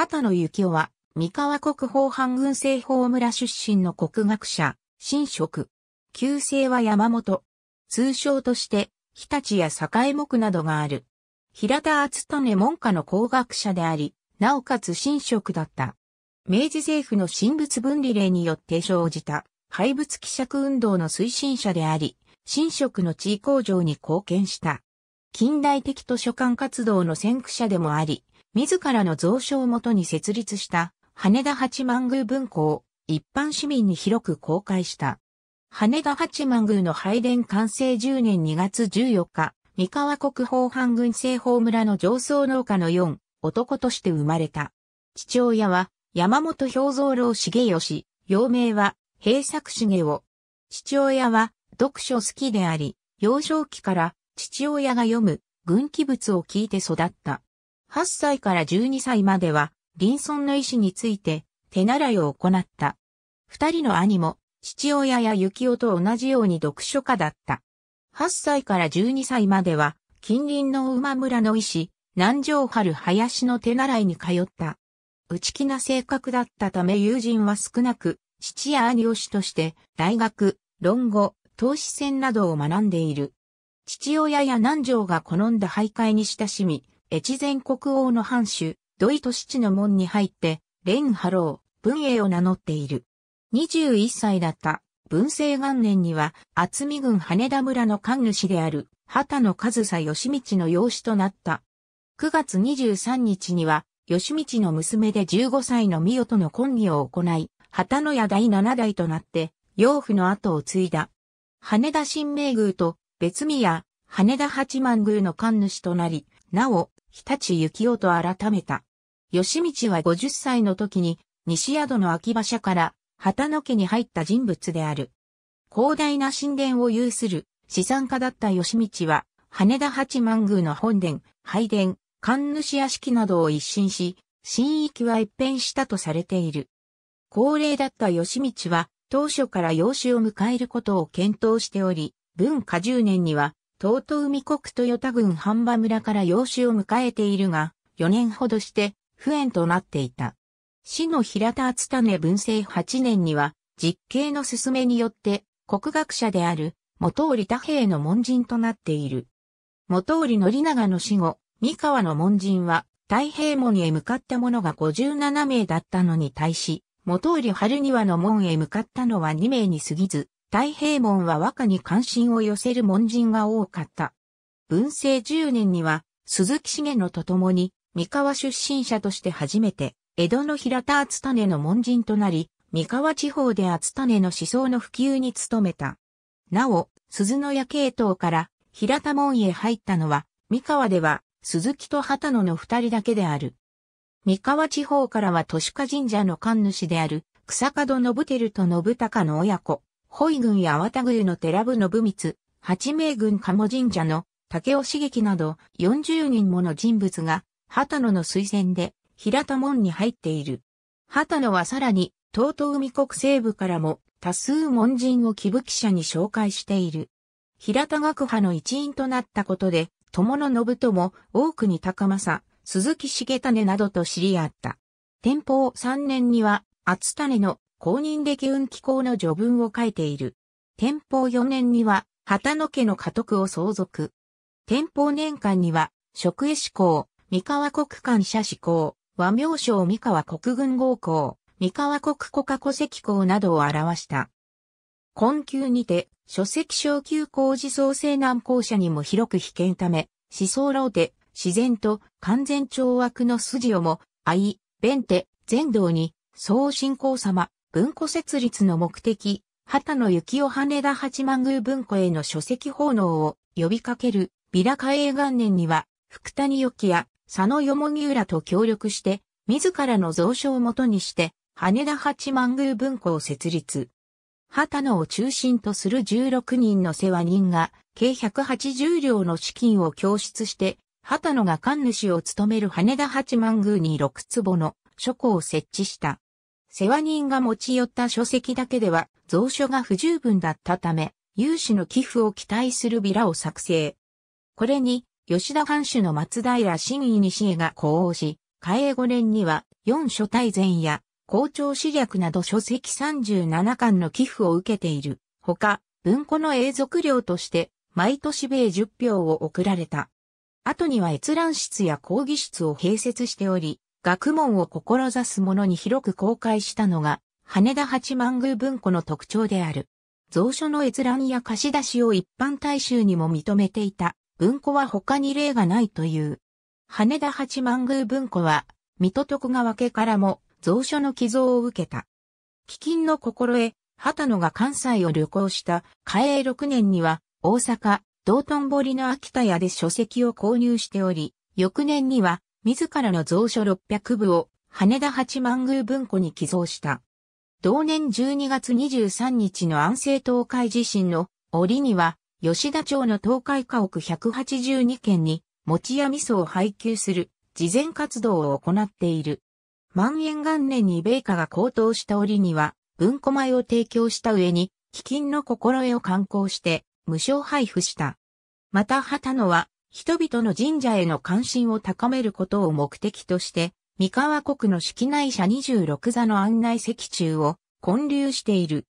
畑野幸雄は、三河国宝藩軍政法村出身の国学者、神職。旧姓は山本。通称として、日立や栄木などがある。平田厚利門下の工学者であり、なおかつ神職だった。明治政府の神仏分離令によって生じた廃仏希釈運動の推進者であり、神職の地位向上に貢献した。近代的図書館活動の先駆者でもあり、自らの蔵書をもとに設立した羽田八幡宮文庫を一般市民に広く公開した。羽田八幡宮の拝殿完成10年2月14日、三河国宝藩軍政法村の上層農家の4、男として生まれた。父親は山本兵三郎重義、幼名は平作重を。父親は読書好きであり、幼少期から父親が読む軍記物を聞いて育った。8歳から12歳までは、林村の医師について、手習いを行った。二人の兄も、父親や幸男と同じように読書家だった。8歳から12歳までは、近隣の馬村の医師、南城春林の手習いに通った。内気な性格だったため友人は少なく、父や兄を師として、大学、論語、投資戦などを学んでいる。父親や南条が好んだ徘徊に親しみ、越前国王の藩主、土井利地の門に入って、蓮波郎、文英を名乗っている。21歳だった文政元年には、厚見郡羽田村の官主である、畑野和佐義道の養子となった。9月23日には、義道の娘で15歳の美代との婚儀を行い、旗野屋第7代となって、養父の後を継いだ。羽田新名宮と別宮、羽田八幡宮の官主となり、なお、日立幸雄と改めた。吉道は50歳の時に、西宿の秋場社から、旗野家に入った人物である。広大な神殿を有する資産家だった吉道は、羽田八幡宮の本殿、拝殿、神主屋敷などを一新し、神域は一変したとされている。高齢だった吉道は、当初から養子を迎えることを検討しており、文化10年には、東東海国豊田郡半場村から養子を迎えているが、4年ほどして不縁となっていた。市の平田厚種文政8年には、実刑の勧めによって、国学者である、元折太平の門人となっている。元折宣長の死後、三河の門人は、太平門へ向かった者が57名だったのに対し、元折春庭の門へ向かったのは2名に過ぎず、大平門は和歌に関心を寄せる門人が多かった。文政10年には、鈴木重野と共に、三河出身者として初めて、江戸の平田厚種の門人となり、三河地方で厚種の思想の普及に努めた。なお、鈴の屋系統から平田門へ入ったのは、三河では鈴木と畑野の二人だけである。三河地方からは都市家神社の神主である草門信輝と信孝の親子、ホイ軍や綿宮の寺部信光、八名軍鴨神社の竹尾茂樹など40人もの人物が、畑野の推薦で平田門に入っている。畑野はさらに、東東海国西部からも多数門人を木部記者に紹介している。平田学派の一員となったことで、友野信とも、大に高政、鈴木重種などと知り合った。天保3年には、厚種の公認歴運機構の序文を書いている。天保4年には、旗野家の家督を相続。天保年間には、職衛志向、三河国官社志向、和名称三河国軍号校、三河国古家戸籍校などを表した。困窮にて、書籍小級工事創生難校舎にも広く被験ため、思想老手、自然と完全懲悪の筋をも、愛、弁て、全道に、総信仰様、文庫設立の目的、畑野幸雄羽田八幡宮文庫への書籍奉納を呼びかける、ビラ開営元年には、福谷幸や佐野よもぎ浦と協力して、自らの蔵書をもとにして、羽田八幡宮文庫を設立。畑野を中心とする16人の世話人が、計180両の資金を供出して、畑野が神主を務める羽田八幡宮に6坪の書庫を設置した。世話人が持ち寄った書籍だけでは蔵書が不十分だったため、有志の寄付を期待するビラを作成。これに、吉田藩主の松平新井西江が呼応し、嘉永5年には、四書大全や、校長史略など書籍37巻の寄付を受けている。ほか、文庫の永続料として、毎年米10票を送られた。後には閲覧室や講義室を併設しており、学問を志す者に広く公開したのが、羽田八幡宮文庫の特徴である。蔵書の閲覧や貸し出しを一般大衆にも認めていた文庫は他に例がないという。羽田八幡宮文庫は、水戸徳川家からも蔵書の寄贈を受けた。飢饉の心得、畑野が関西を旅行した嘉永6年には、大阪、道頓堀の秋田屋で書籍を購入しており、翌年には自らの蔵書600部を羽田八幡宮文庫に寄贈した。同年12月23日の安政東海地震の折には、吉田町の東海家屋182軒に、餅や味噌を配給する、慈善活動を行っている。万円元年に米価が高騰した折には、文庫米を提供した上に、基金の心得を刊行して、無償配布した。また、畑野は、人々の神社への関心を高めることを目的として、三河国の式内社26座の案内石柱を建立している。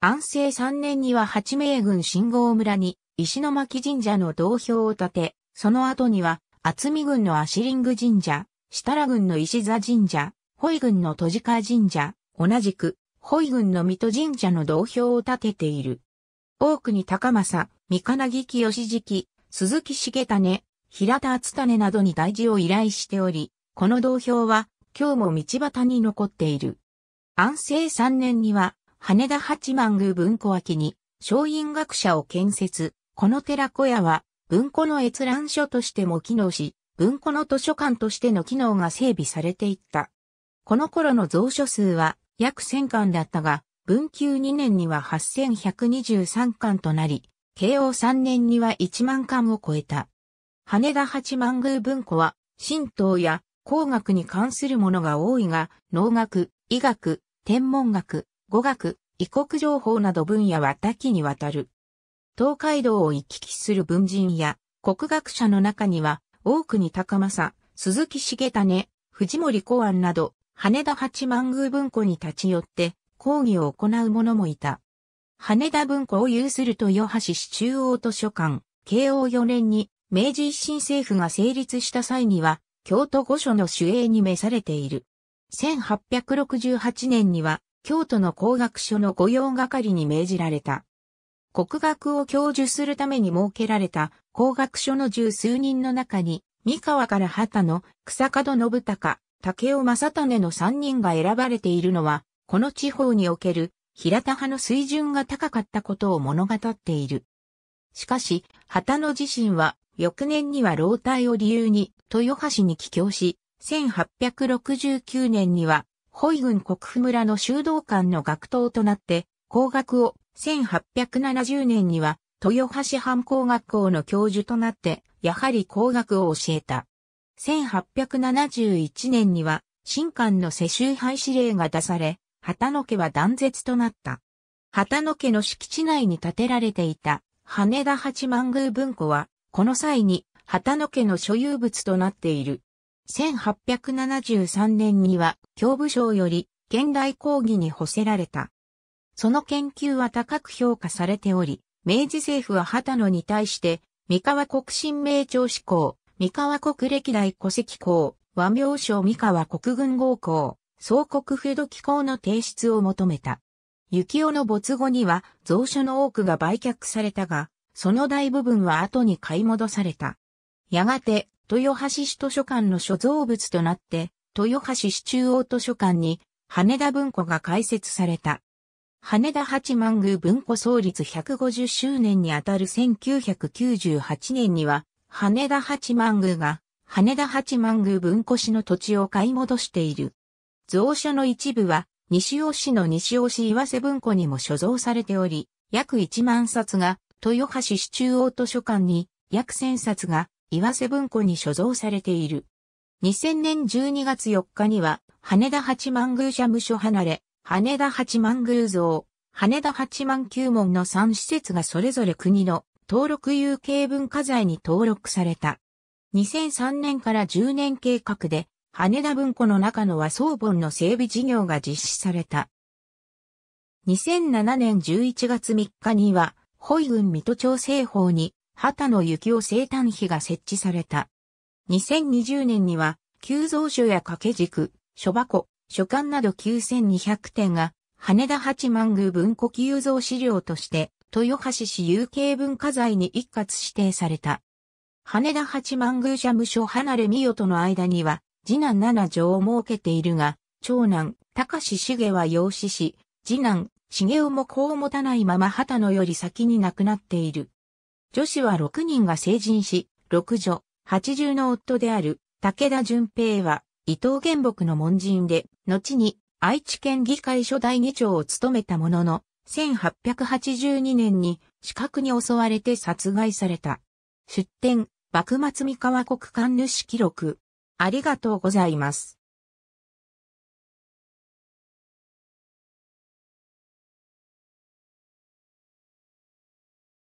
安政3年には八名軍信号村に石巻神社の道標を建て、その後には厚見軍のアシリング神社、設楽軍の石座神社、ホイ軍の戸鹿神社、同じく、ホイ軍の水戸神社の道標を建てている。大国高政、三金木清直、鈴木重種、平田厚種などに大事を依頼しており、この同票は今日も道端に残っている。安政3年には、羽田八幡宮文庫脇に、商陰学者を建設。この寺小屋は、文庫の閲覧所としても機能し、文庫の図書館としての機能が整備されていった。この頃の蔵書数は約1000巻だったが、文久2年には8123巻となり、慶応3年には1万巻を超えた。羽田八幡宮文庫は、神道や工学に関するものが多いが、農学、医学、天文学、語学、異国情報など分野は多岐にわたる。東海道を行き来する文人や国学者の中には、大国高政、鈴木重種、藤森公安など、羽田八幡宮文庫に立ち寄って講義を行う者もいた。羽田文庫を有すると豊橋市中央図書館、慶応4年に明治維新政府が成立した際には、京都御所の守衛に召されている。1868年には、京都の工学所の御用係に命じられた。国学を教授するために設けられた工学所の十数人の中に、三河から畑の草門信孝、竹尾正種の三人が選ばれているのは、この地方における平田派の水準が高かったことを物語っている。しかし、旗野自身は、翌年には老体を理由に、豊橋に帰郷し、1869年には、ホイ軍国府村の修道館の学頭となって、工学を、1870年には、豊橋藩工学校の教授となって、やはり工学を教えた。1871年には、新館の世襲廃止令が出され、旗野家は断絶となった。旗野家の敷地内に建てられていた羽田八幡宮文庫は、この際に旗野家の所有物となっている。1873年には教部省より現代講義に補せられた。その研究は高く評価されており、明治政府は旗野に対して、三河国新名庁志向、三河国歴代戸籍校、和名称三河国軍合校、総国フェド機構の提出を求めた。幸雄の没後には蔵書の多くが売却されたが、その大部分は後に買い戻された。やがて、豊橋市図書館の所蔵物となって、豊橋市中央図書館に羽田文庫が開設された。羽田八幡宮文庫創立150周年にあたる1998年には、羽田八幡宮が羽田八幡宮文庫市の土地を買い戻している。蔵書の一部は、西尾市の西尾市岩瀬文庫にも所蔵されており、約1万冊が、豊橋市中央図書館に、約1000冊が、岩瀬文庫に所蔵されている。2000年12月4日には、羽田八幡宮社務所離れ、羽田八幡宮像、羽田八幡宮門の3施設がそれぞれ国の登録有形文化財に登録された。2003年から10年計画で羽田文庫の中の和装本の整備事業が実施された。2007年11月3日には、ホイ郡水戸町政法に、畑の幸雄生誕碑が設置された。2020年には、急蔵書や掛け軸、書箱、書館など9200点が、羽田八幡宮文庫急蔵資料として、豊橋市有形文化財に一括指定された。羽田八幡宮社務所離れ美代との間には、次男七女を設けているが、長男、高志重は養子し、次男、重雄も子を持たないまま畑野より先に亡くなっている。女子は6人が成人し、6女、八重の夫である武田淳平は伊藤玄木の門人で、後に愛知県議会初代議長を務めたものの、1882年に死角に襲われて殺害された。出典、幕末三河国官主記録。ありがとうございます。